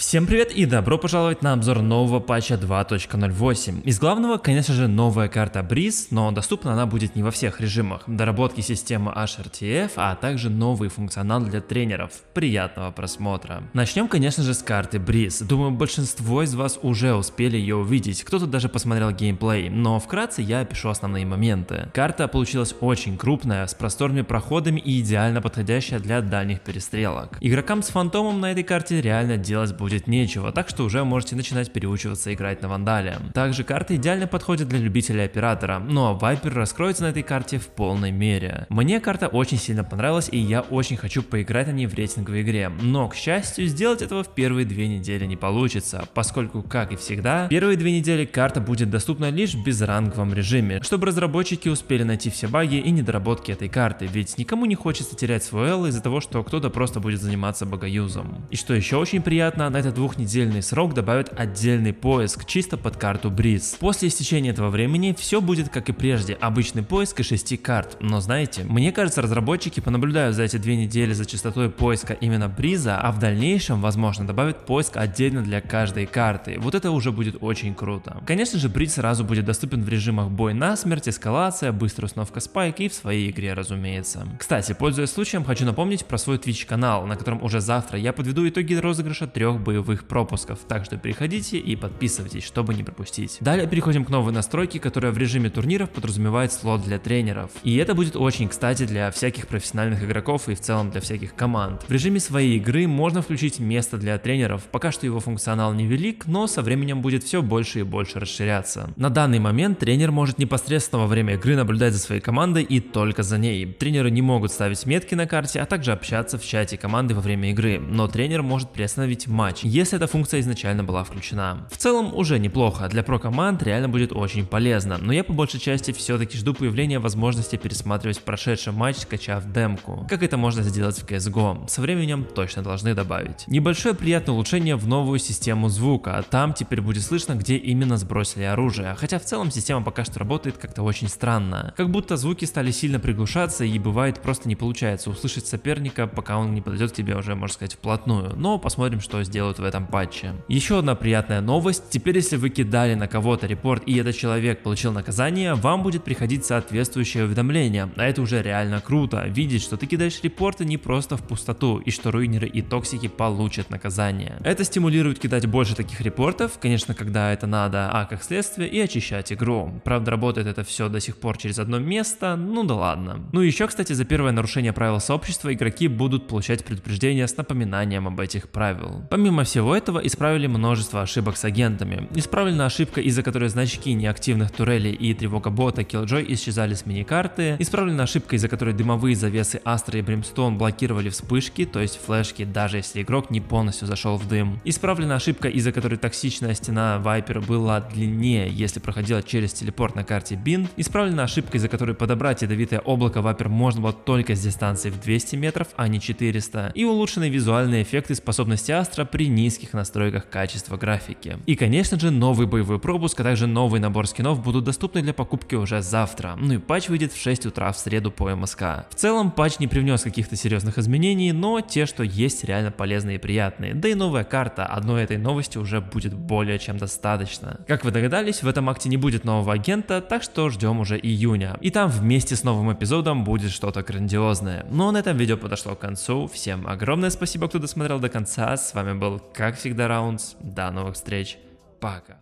Всем привет и добро пожаловать на обзор нового патча 2.08. Из главного, конечно же, новая карта Breeze, но доступна она будет не во всех режимах. Доработки системы HRTF, а также новый функционал для тренеров. Приятного просмотра. Начнем, конечно же, с карты Breeze. Думаю, большинство из вас уже успели ее увидеть, кто-то даже посмотрел геймплей, но вкратце я опишу основные моменты. Карта получилась очень крупная, с просторными проходами и идеально подходящая для дальних перестрелок. Игрокам с фантомом на этой карте реально делать будет будет нечего, так что уже можете начинать переучиваться играть на Вандале. Также карта идеально подходит для любителей оператора, ну а Вайпер раскроется на этой карте в полной мере. Мне карта очень сильно понравилась и я очень хочу поиграть на ней в рейтинговой игре, но к счастью сделать этого в первые две недели не получится, поскольку как и всегда, первые две недели карта будет доступна лишь в безранговом режиме, чтобы разработчики успели найти все баги и недоработки этой карты, ведь никому не хочется терять свой L из-за того, что кто-то просто будет заниматься багаюзом. И что еще очень приятно, на этот двухнедельный срок добавят отдельный поиск чисто под карту Бриз. После истечения этого времени все будет как и прежде, обычный поиск и 6 карт. Но знаете, мне кажется разработчики понаблюдают за эти две недели за частотой поиска именно Бриза, а в дальнейшем возможно добавят поиск отдельно для каждой карты. Вот это уже будет очень круто. Конечно же Бриз сразу будет доступен в режимах бой на смерть, эскалация, быстрая установка спайк и в своей игре разумеется. Кстати, пользуясь случаем, хочу напомнить про свой Twitch канал, на котором уже завтра я подведу итоги розыгрыша трех боевых пропусков, так что переходите и подписывайтесь, чтобы не пропустить. Далее переходим к новой настройке, которая в режиме турниров подразумевает слот для тренеров. И это будет очень кстати для всяких профессиональных игроков и в целом для всяких команд. В режиме своей игры можно включить место для тренеров, пока что его функционал невелик, но со временем будет все больше и больше расширяться. На данный момент тренер может непосредственно во время игры наблюдать за своей командой и только за ней. Тренеры не могут ставить метки на карте, а также общаться в чате команды во время игры, но тренер может приостановить матч, Watch, если эта функция изначально была включена. В целом уже неплохо, для про команд реально будет очень полезно, но я по большей части все-таки жду появления возможности пересматривать прошедший матч, скачав демку, как это можно сделать в CSGO, со временем точно должны добавить. Небольшое приятное улучшение в новую систему звука, там теперь будет слышно, где именно сбросили оружие, хотя в целом система пока что работает как-то очень странно, как будто звуки стали сильно приглушаться и бывает просто не получается услышать соперника, пока он не подойдет к тебе уже, можно сказать, вплотную, но посмотрим, что сделают делают в этом патче. Еще одна приятная новость. Теперь, если вы кидали на кого-то репорт и этот человек получил наказание, вам будет приходить соответствующее уведомление. А это уже реально круто. Видеть, что ты кидаешь репорты не просто в пустоту, и что руинеры и токсики получат наказание. Это стимулирует кидать больше таких репортов, конечно, когда это надо, а как следствие и очищать игру. Правда, работает это все до сих пор через одно место, ну да ладно. Ну еще, кстати, за первое нарушение правил сообщества игроки будут получать предупреждение с напоминанием об этих правил. Помимо Помимо всего этого, исправили множество ошибок с агентами. Исправлена ошибка, из-за которой значки неактивных турелей и тревога бота Killjoy исчезали с миникарты. Исправлена ошибка, из-за которой дымовые завесы Астра и Бримстон блокировали вспышки, то есть флешки, даже если игрок не полностью зашел в дым. Исправлена ошибка, из-за которой токсичная стена Вайпер была длиннее, если проходила через телепорт на карте Бин. Исправлена ошибка, из-за которой подобрать ядовитое облако Вайпер можно было только с дистанции в 200 метров, а не 400. И улучшены визуальные эффекты способности Астра при при низких настройках качества графики. И конечно же новый боевой пропуск, а также новый набор скинов будут доступны для покупки уже завтра, ну и патч выйдет в 6 утра в среду по МСК. В целом патч не привнес каких-то серьезных изменений, но те, что есть реально полезные и приятные, да и новая карта, одной этой новости уже будет более чем достаточно. Как вы догадались, в этом акте не будет нового агента, так что ждем уже июня. И там вместе с новым эпизодом будет что-то грандиозное. Ну а на этом видео подошло к концу, всем огромное спасибо, кто досмотрел до конца, с вами был был, как всегда, Раунс. До новых встреч. Пока.